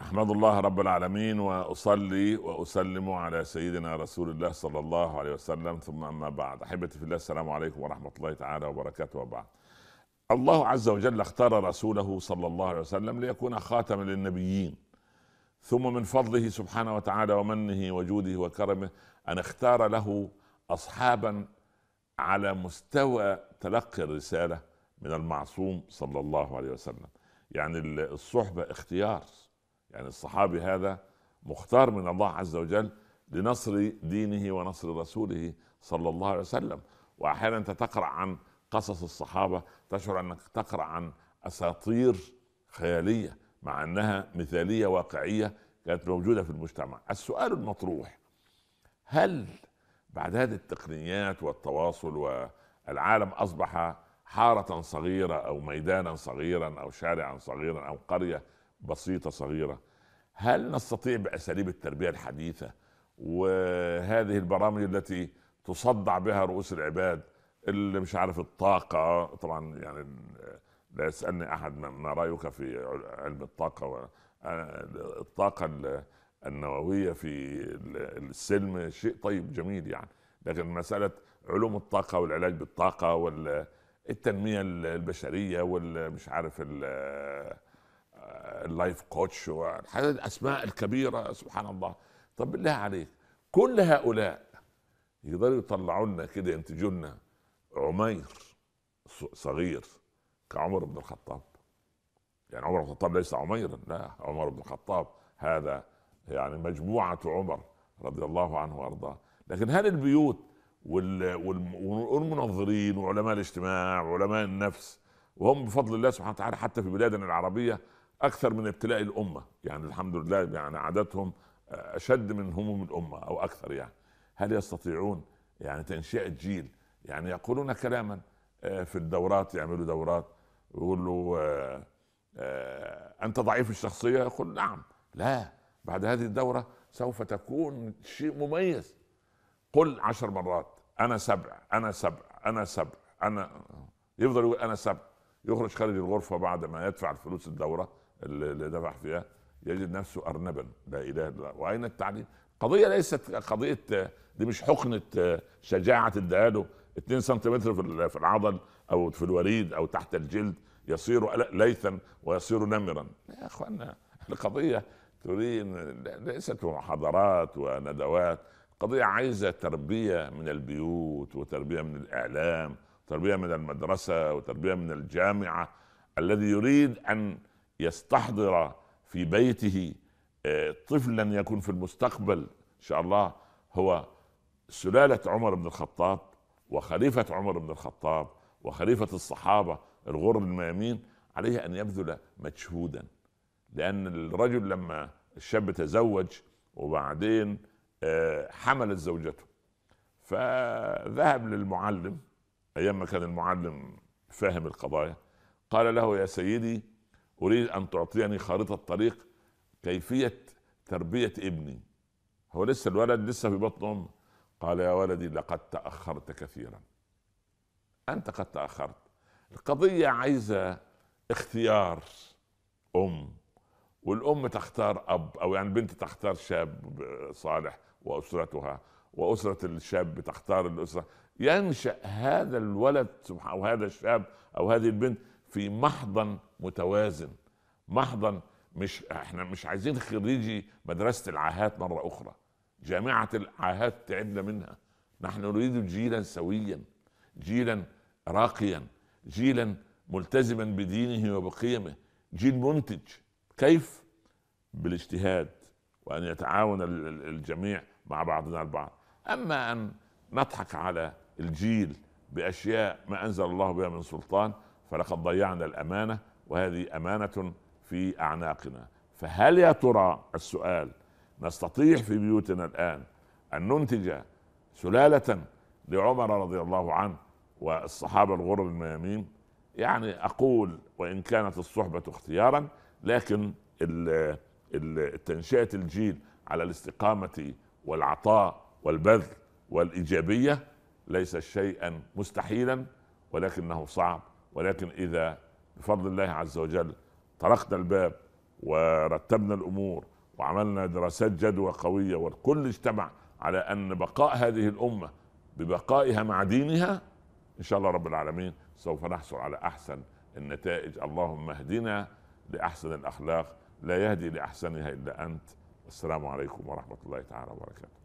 احمد الله رب العالمين واصلي واسلم على سيدنا رسول الله صلى الله عليه وسلم ثم اما بعد احبتي في الله السلام عليكم ورحمه الله تعالى وبركاته وبعد الله عز وجل اختار رسوله صلى الله عليه وسلم ليكون خاتما للنبيين ثم من فضله سبحانه وتعالى ومنه وجوده وكرمه ان اختار له اصحابا على مستوى تلقي الرساله من المعصوم صلى الله عليه وسلم يعني الصحبه اختيار يعني الصحابي هذا مختار من الله عز وجل لنصر دينه ونصر رسوله صلى الله عليه وسلم واحيانا انت تقرا عن قصص الصحابه تشعر انك تقرا عن اساطير خياليه مع انها مثاليه واقعيه كانت موجوده في المجتمع السؤال المطروح هل بعد هذه التقنيات والتواصل والعالم اصبح حاره صغيره او ميدانا صغيرا او شارعا صغيرا او قريه بسيطه صغيره هل نستطيع باساليب التربيه الحديثه وهذه البرامج التي تصدع بها رؤوس العباد اللي مش عارف الطاقه طبعا يعني لا يسالني احد ما رايك في علم الطاقه الطاقه النوويه في السلم شيء طيب جميل يعني لكن مساله علوم الطاقه والعلاج بالطاقه والتنميه البشريه والمش عارف اللايف كوتش الاسماء الكبيره سبحان الله طب بالله عليك كل هؤلاء يقدروا يطلعوا لنا كده ينتجوا لنا عمير صغير كعمر بن الخطاب يعني عمر بن الخطاب ليس عميرا لا عمر بن الخطاب هذا يعني مجموعة عمر رضي الله عنه وأرضاه لكن هل البيوت والمنظرين وعلماء الاجتماع وعلماء النفس وهم بفضل الله سبحانه وتعالى حتى في بلادنا العربية اكثر من ابتلاء الامه يعني الحمد لله يعني عادتهم آه، اشد من هموم الامه او اكثر يعني هل يستطيعون يعني تنشئه جيل يعني يقولون كلاما آه، في الدورات يعملوا دورات يقولوا آه، انت ضعيف الشخصيه يقول نعم لا بعد هذه الدوره سوف تكون شيء مميز قل عشر مرات انا سبع انا سبع انا سبع انا يفضل يقول انا سبع يخرج خارج الغرفه بعد ما يدفع الفلوس الدوره اللي دفع فيها يجد نفسه ارنبا لا اله الا الله واين التعليم قضيه ليست قضيه دي مش حقنه شجاعه اداله 2 سنتيمتر في العضل او في الوريد او تحت الجلد يصير ليثا ويصير نمرا يا اخوانا القضيه تريد ليست محاضرات وندوات قضيه عايزه تربيه من البيوت وتربيه من الاعلام وتربية من المدرسه وتربيه من الجامعه الذي يريد ان يستحضر في بيته آه، طفلا يكون في المستقبل ان شاء الله هو سلاله عمر بن الخطاب وخليفه عمر بن الخطاب وخليفه الصحابه الغر الميامين عليه ان يبذل مجهودا لان الرجل لما الشاب تزوج وبعدين آه، حملت زوجته فذهب للمعلم ايام ما كان المعلم فاهم القضايا قال له يا سيدي اريد ان تعطيني خريطه طريق كيفيه تربيه ابني هو لسه الولد لسه في بطن امه قال يا ولدي لقد تاخرت كثيرا انت قد تاخرت القضيه عايزه اختيار ام والام تختار اب او يعني البنت تختار شاب صالح واسرتها واسره الشاب تختار الاسره ينشا هذا الولد او هذا الشاب او هذه البنت في محضن متوازن محضن مش احنا مش عايزين خريجي مدرسه العاهات مره اخرى جامعه العاهات تعبنا منها نحن نريد جيلا سويا جيلا راقيا جيلا ملتزما بدينه وبقيمه جيل منتج كيف بالاجتهاد وان يتعاون الجميع مع بعضنا البعض اما ان نضحك على الجيل باشياء ما انزل الله بها من سلطان فلقد ضيعنا الامانه وهذه امانه في اعناقنا فهل يا ترى السؤال نستطيع في بيوتنا الان ان ننتج سلاله لعمر رضي الله عنه والصحابه الغر الميامين يعني اقول وان كانت الصحبه اختيارا لكن تنشئه الجيل على الاستقامه والعطاء والبذل والايجابيه ليس شيئا مستحيلا ولكنه صعب ولكن اذا بفضل الله عز وجل طرقنا الباب ورتبنا الامور وعملنا دراسات جدوى قويه والكل اجتمع على ان بقاء هذه الامه ببقائها مع دينها ان شاء الله رب العالمين سوف نحصل على احسن النتائج اللهم اهدنا لاحسن الاخلاق لا يهدي لاحسنها الا انت السلام عليكم ورحمه الله تعالى وبركاته